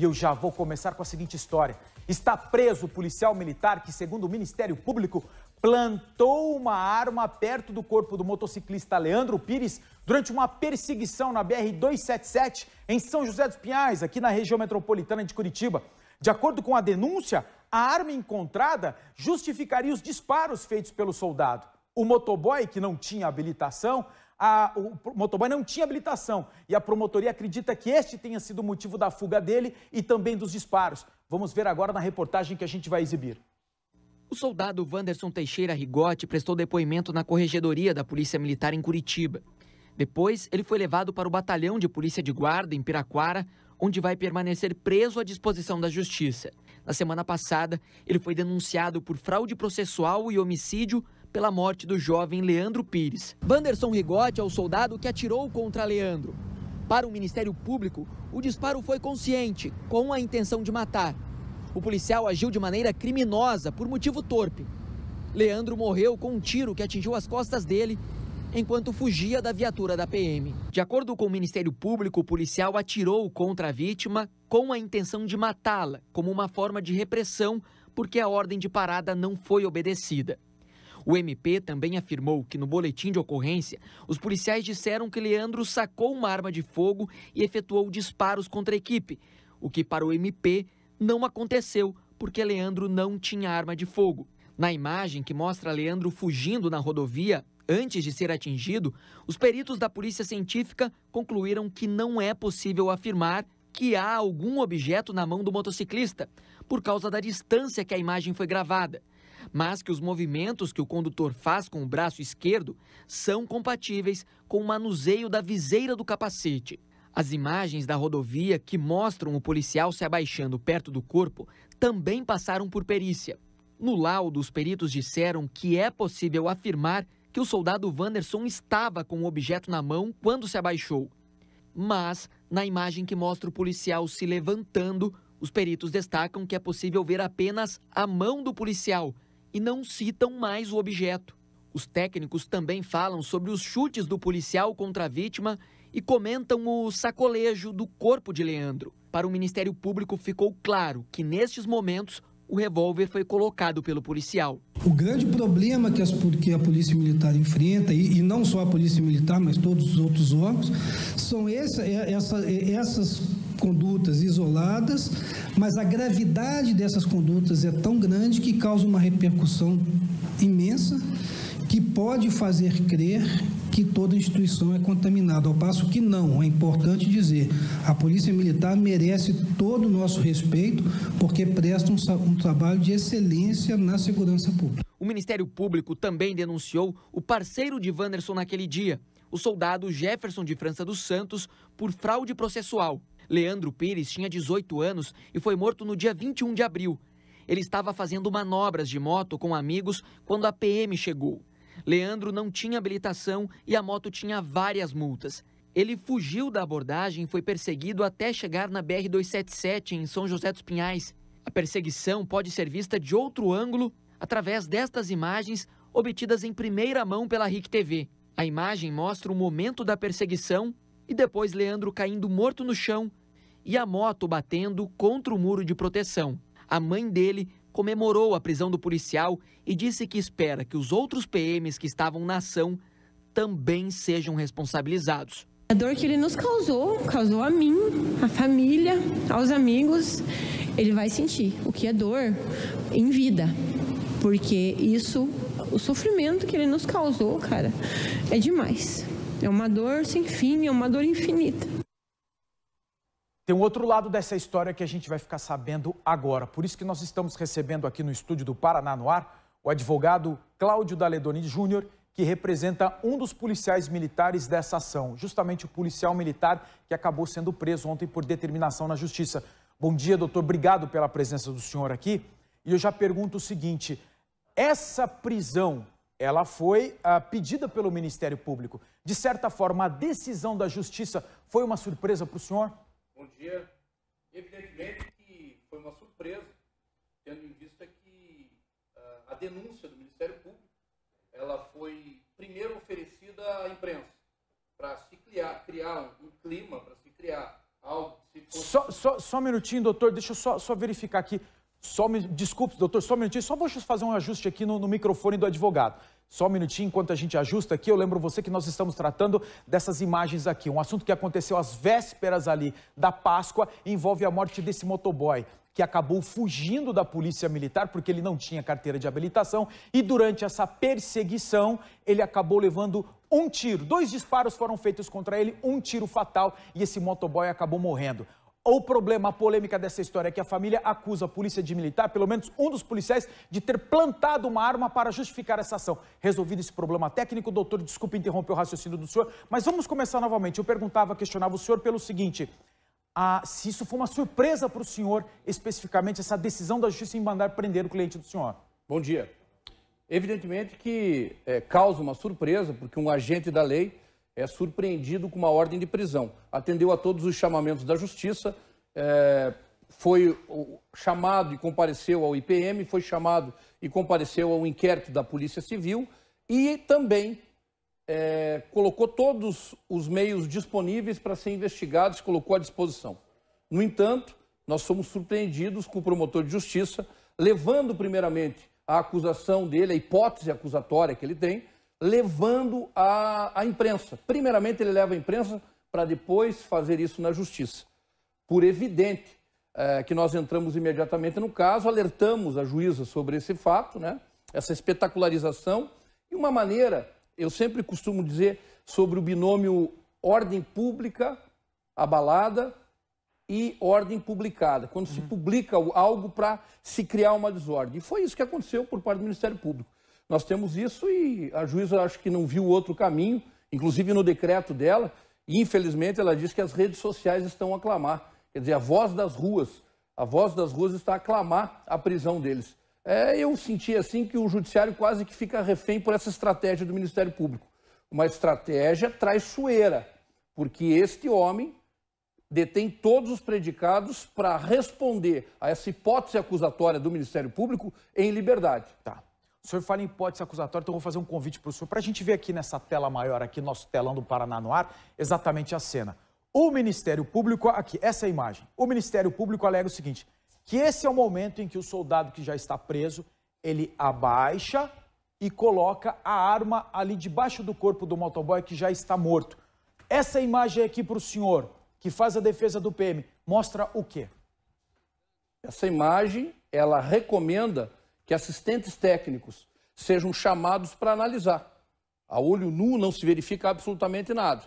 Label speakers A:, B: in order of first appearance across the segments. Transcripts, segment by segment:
A: E eu já vou começar com a seguinte história. Está preso o policial militar que, segundo o Ministério Público, plantou uma arma perto do corpo do motociclista Leandro Pires durante uma perseguição na BR-277 em São José dos Pinhais, aqui na região metropolitana de Curitiba. De acordo com a denúncia, a arma encontrada justificaria os disparos feitos pelo soldado. O motoboy, que não tinha habilitação, a, o motoboy não tinha habilitação e a promotoria acredita que este tenha sido o motivo da fuga dele e também dos disparos. Vamos ver agora na reportagem que a gente vai exibir.
B: O soldado Wanderson Teixeira Rigotti prestou depoimento na corregedoria da Polícia Militar em Curitiba. Depois, ele foi levado para o batalhão de polícia de guarda em Piraquara, onde vai permanecer preso à disposição da justiça. Na semana passada, ele foi denunciado por fraude processual e homicídio pela morte do jovem Leandro Pires. Vanderson Rigotti é o soldado que atirou contra Leandro. Para o Ministério Público, o disparo foi consciente, com a intenção de matar. O policial agiu de maneira criminosa por motivo torpe. Leandro morreu com um tiro que atingiu as costas dele enquanto fugia da viatura da PM. De acordo com o Ministério Público, o policial atirou contra a vítima com a intenção de matá-la, como uma forma de repressão, porque a ordem de parada não foi obedecida. O MP também afirmou que no boletim de ocorrência, os policiais disseram que Leandro sacou uma arma de fogo e efetuou disparos contra a equipe, o que para o MP não aconteceu, porque Leandro não tinha arma de fogo. Na imagem que mostra Leandro fugindo na rodovia antes de ser atingido, os peritos da Polícia Científica concluíram que não é possível afirmar que há algum objeto na mão do motociclista, por causa da distância que a imagem foi gravada mas que os movimentos que o condutor faz com o braço esquerdo são compatíveis com o manuseio da viseira do capacete. As imagens da rodovia que mostram o policial se abaixando perto do corpo também passaram por perícia. No laudo, os peritos disseram que é possível afirmar que o soldado Wanderson estava com o objeto na mão quando se abaixou. Mas, na imagem que mostra o policial se levantando, os peritos destacam que é possível ver apenas a mão do policial, e não citam mais o objeto. Os técnicos também falam sobre os chutes do policial contra a vítima e comentam o sacolejo do corpo de Leandro. Para o Ministério Público ficou claro que nestes momentos o revólver foi colocado pelo policial.
C: O grande problema que, as, que a Polícia Militar enfrenta, e, e, não só a Polícia Militar, mas todos os outros órgãos, são esse, essa, é, é, essas condutas isoladas, mas a gravidade dessas condutas é tão grande que causa uma repercussão imensa que pode fazer crer que toda instituição é contaminada, ao passo que não, é importante dizer, a Polícia Militar merece todo o nosso respeito, porque presta um, um, trabalho de excelência na segurança pública.
B: O Ministério Público também denunciou o parceiro de Wanderson naquele dia, o soldado Jefferson de França dos Santos, por fraude processual. Leandro Pires tinha 18 anos e foi morto no dia 21 de abril. Ele estava fazendo manobras de moto com amigos quando a PM chegou. Leandro não tinha habilitação e a moto tinha várias multas. Ele fugiu da abordagem e foi perseguido até chegar na BR-277 em São José dos Pinhais. A perseguição pode ser vista de outro ângulo através destas imagens obtidas em primeira mão pela RIC TV. A imagem mostra o momento da perseguição e depois Leandro caindo morto no chão e a moto batendo contra o muro de proteção. A mãe dele comemorou a prisão do policial e disse que espera que os outros PMs que estavam na ação também sejam responsabilizados. A dor que ele nos causou, causou a mim, a família, aos amigos, ele vai sentir o que é dor em vida, porque isso, o sofrimento que ele nos causou, cara, é demais. É uma dor sem fim, é uma dor infinita.
A: Tem um outro lado dessa história que a gente vai ficar sabendo agora. Por isso que nós estamos recebendo aqui no estúdio do Paraná no Ar o advogado Cláudio Daledoni Júnior, que representa um dos policiais militares dessa ação, justamente o policial militar que acabou sendo preso ontem por determinação na justiça. Bom dia, doutor. Obrigado pela presença do senhor aqui. E eu já pergunto o seguinte: essa prisão, ela foi ah, pedida pelo Ministério Público. De certa forma, a decisão da justiça foi uma surpresa para o senhor?
C: Bom dia. Evidentemente que foi uma surpresa, tendo em vista que ah, a denúncia do Ministério Público ela foi primeiro oferecida à imprensa para se criar, criar um, um clima, para se criar algo. Se... Só,
A: só, só um minutinho, doutor, deixa eu só, só verificar aqui. Só me... Desculpe, doutor, só um minutinho, só vou fazer um ajuste aqui no, no microfone do advogado. Só um minutinho, enquanto a gente ajusta aqui, eu lembro você que nós estamos tratando dessas imagens aqui. Um assunto que aconteceu às vésperas ali da Páscoa envolve a morte desse motoboy que acabou fugindo da polícia militar porque ele não tinha carteira de habilitação e durante essa perseguição ele acabou levando um tiro. Dois disparos foram feitos contra ele, um tiro fatal e esse motoboy acabou morrendo. O problema, a polêmica dessa história é que a família acusa a polícia de militar, pelo menos um dos policiais, de ter plantado uma arma para justificar essa ação. Resolvido esse problema técnico, doutor, desculpe interromper o raciocínio do senhor, mas vamos começar novamente. Eu perguntava, questionava o senhor pelo seguinte: ah, se isso foi uma surpresa para o senhor, especificamente essa decisão da justiça em mandar prender o cliente do senhor. Bom dia.
C: Evidentemente que é, causa uma surpresa, porque um agente da lei é surpreendido com uma ordem de prisão. Atendeu a todos os chamamentos da justiça, é, foi chamado e compareceu ao IPM, foi chamado e compareceu ao inquérito da Polícia Civil e também é, colocou todos os meios disponíveis para ser investigados, colocou à disposição. No entanto, nós somos surpreendidos com o promotor de justiça levando primeiramente a acusação dele, a hipótese acusatória que ele tem, levando a, a imprensa. Primeiramente, ele leva a imprensa para depois fazer isso na justiça. Por evidente é, que nós entramos imediatamente no caso, alertamos a juíza sobre esse fato, né? essa espetacularização, e uma maneira, eu sempre costumo dizer, sobre o binômio ordem pública abalada e ordem publicada, quando uhum. se publica algo para se criar uma desordem. E foi isso que aconteceu por parte do Ministério Público. Nós temos isso e a juíza acho que não viu outro caminho, inclusive no decreto dela, e infelizmente ela diz que as redes sociais estão a clamar. Quer dizer, a voz das ruas, a voz das ruas está a clamar a prisão deles. É, eu senti assim que o judiciário quase que fica refém por essa estratégia do Ministério Público. Uma estratégia traiçoeira, porque este homem detém todos os predicados para responder a essa hipótese acusatória do Ministério Público em liberdade. Tá.
A: O senhor fala em hipótese acusatória, então eu vou fazer um convite para o senhor, para a gente ver aqui nessa tela maior, aqui, nosso telão do Paraná no ar, exatamente a cena. O Ministério Público, aqui, essa é a imagem. O Ministério Público alega o seguinte: que esse é o momento em que o soldado que já está preso, ele abaixa e coloca a arma ali debaixo do corpo do motoboy que já está morto. Essa imagem aqui para o senhor, que faz a defesa do PM, mostra o quê?
C: Essa imagem, ela recomenda que assistentes técnicos sejam chamados para analisar. A olho nu não se verifica absolutamente nada.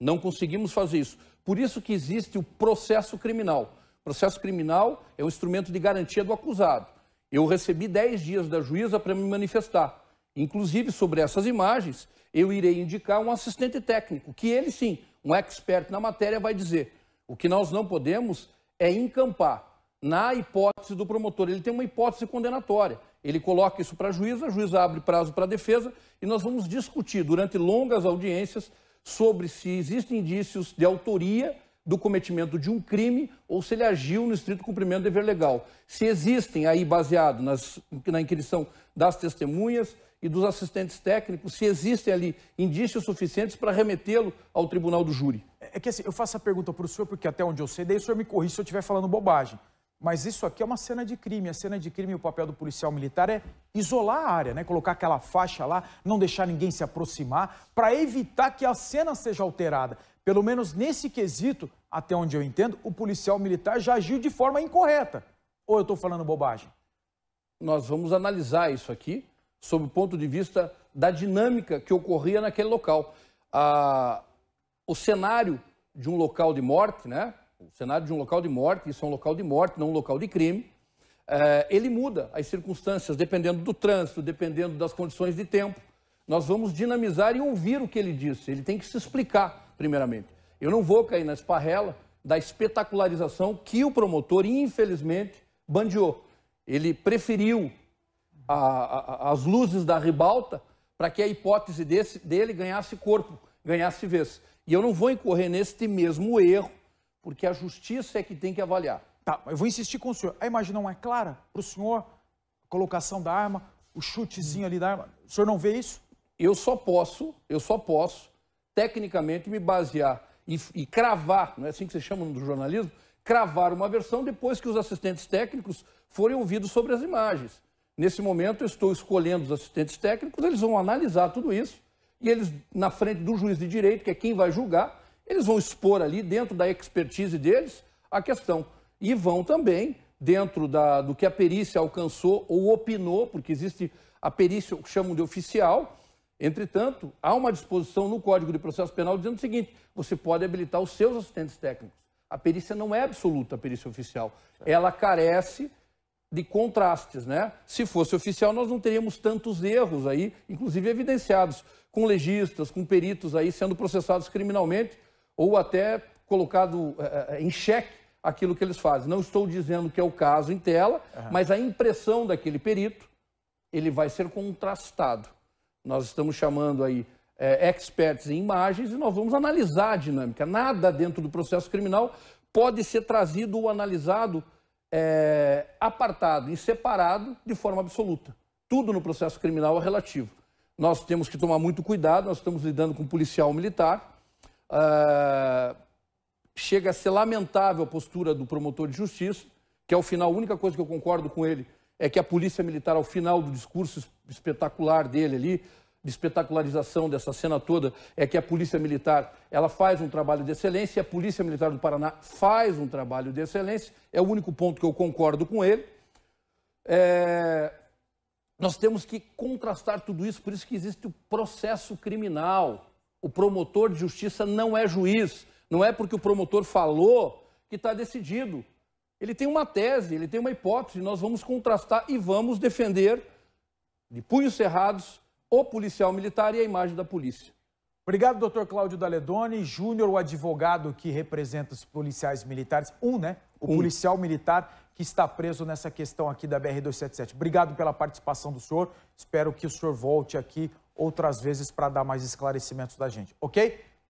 C: Não conseguimos fazer isso. Por isso que existe o processo criminal. O processo criminal é um instrumento de garantia do acusado. Eu recebi 10 dias da juíza para me manifestar. Inclusive, sobre essas imagens, eu irei indicar um assistente técnico, que ele sim, um expert na matéria, vai dizer: o que nós não podemos é encampar na hipótese do promotor. Ele tem uma hipótese condenatória. Ele coloca isso para a juíza, a juíza abre prazo para a defesa e nós vamos discutir durante longas audiências sobre se existem indícios de autoria do cometimento de um crime ou se ele agiu no estrito cumprimento do dever legal. Se existem aí, baseado nas, na inquisição das testemunhas e dos assistentes técnicos, se existem ali indícios suficientes para remetê-lo ao tribunal do júri. É, é que assim, eu faço a pergunta para o senhor, porque até onde eu sei, daí o senhor me corri se eu estiver falando
A: bobagem. Mas isso aqui é uma cena de crime. A cena de crime, o papel do policial militar é isolar a área, né? Colocar aquela faixa lá, não deixar ninguém se aproximar, para evitar que a cena seja alterada. Pelo menos nesse quesito, até onde eu entendo, o policial militar já agiu
C: de forma incorreta. Ou eu estou falando bobagem? Nós vamos analisar isso aqui sob o ponto de vista da dinâmica que ocorria naquele local. Ah, o cenário de um local de morte, né? o cenário de um local de morte, isso é um local de morte, não um local de crime, eh, ele muda as circunstâncias, dependendo do trânsito, dependendo das condições de tempo. Nós vamos dinamizar e ouvir o que ele disse. Ele tem que se explicar, primeiramente. Eu não vou cair na esparrela da espetacularização que o promotor, infelizmente, bandeou. Ele preferiu a, a, as luzes da ribalta para que a hipótese desse, dele ganhasse corpo, ganhasse vez. E eu não vou incorrer neste mesmo erro porque a justiça é que tem que avaliar.
A: Tá, eu vou insistir com o senhor. A imagem não é clara para o senhor? A colocação da arma, o
C: chutezinho ali da arma. O senhor não vê isso? Eu só posso, eu só posso, tecnicamente, me basear e, e cravar, não é assim que se chama no jornalismo, cravar uma versão depois que os assistentes técnicos forem ouvidos sobre as imagens. Nesse momento, eu estou escolhendo os assistentes técnicos, eles vão analisar tudo isso e eles, na frente do juiz de direito, que é quem vai julgar, eles vão expor ali, dentro da expertise deles, a questão. E vão também, dentro da, do que a perícia alcançou ou opinou, porque existe a perícia que chamam de oficial. Entretanto, há uma disposição no Código de Processo Penal dizendo o seguinte: você pode habilitar os seus assistentes técnicos. A perícia não é absoluta, a perícia oficial. Ela carece de contrastes, né? Se fosse oficial, nós não teríamos tantos erros aí, inclusive evidenciados, com legistas, com peritos aí sendo processados criminalmente ou até colocado eh, eh, em xeque aquilo que eles fazem. Não estou dizendo que é o caso em tela, uhum. mas a impressão daquele perito, ele vai ser contrastado. Nós estamos chamando aí é, experts em imagens e nós vamos analisar a dinâmica. Nada dentro do processo criminal pode ser trazido ou analisado é, apartado e separado de forma absoluta. Tudo no processo criminal é relativo. Nós temos que tomar muito cuidado, nós estamos lidando com policial militar, ah, chega a ser lamentável a postura do promotor de justiça, que ao final a única coisa que eu concordo com ele é que a polícia militar, ao final do discurso espetacular dele ali, de espetacularização dessa cena toda, é que a polícia militar ela faz um trabalho de excelência, e a polícia militar do Paraná faz um trabalho de excelência. É o único ponto que eu concordo com ele. É... Nós temos que contrastar tudo isso, por isso que existe o processo criminal. O promotor de justiça não é juiz. Não é porque o promotor falou que está decidido. Ele tem uma tese, ele tem uma hipótese. Nós vamos contrastar e vamos defender, de punhos cerrados, o policial militar e a imagem da polícia. Obrigado, doutor Cláudio
A: Daledoni. Júnior, o advogado que representa os policiais militares. Um, né? O um. policial militar que está preso nessa questão aqui da BR-277. Obrigado pela participação do senhor. Espero que o senhor volte aqui outras vezes para dar mais esclarecimentos da gente, ok?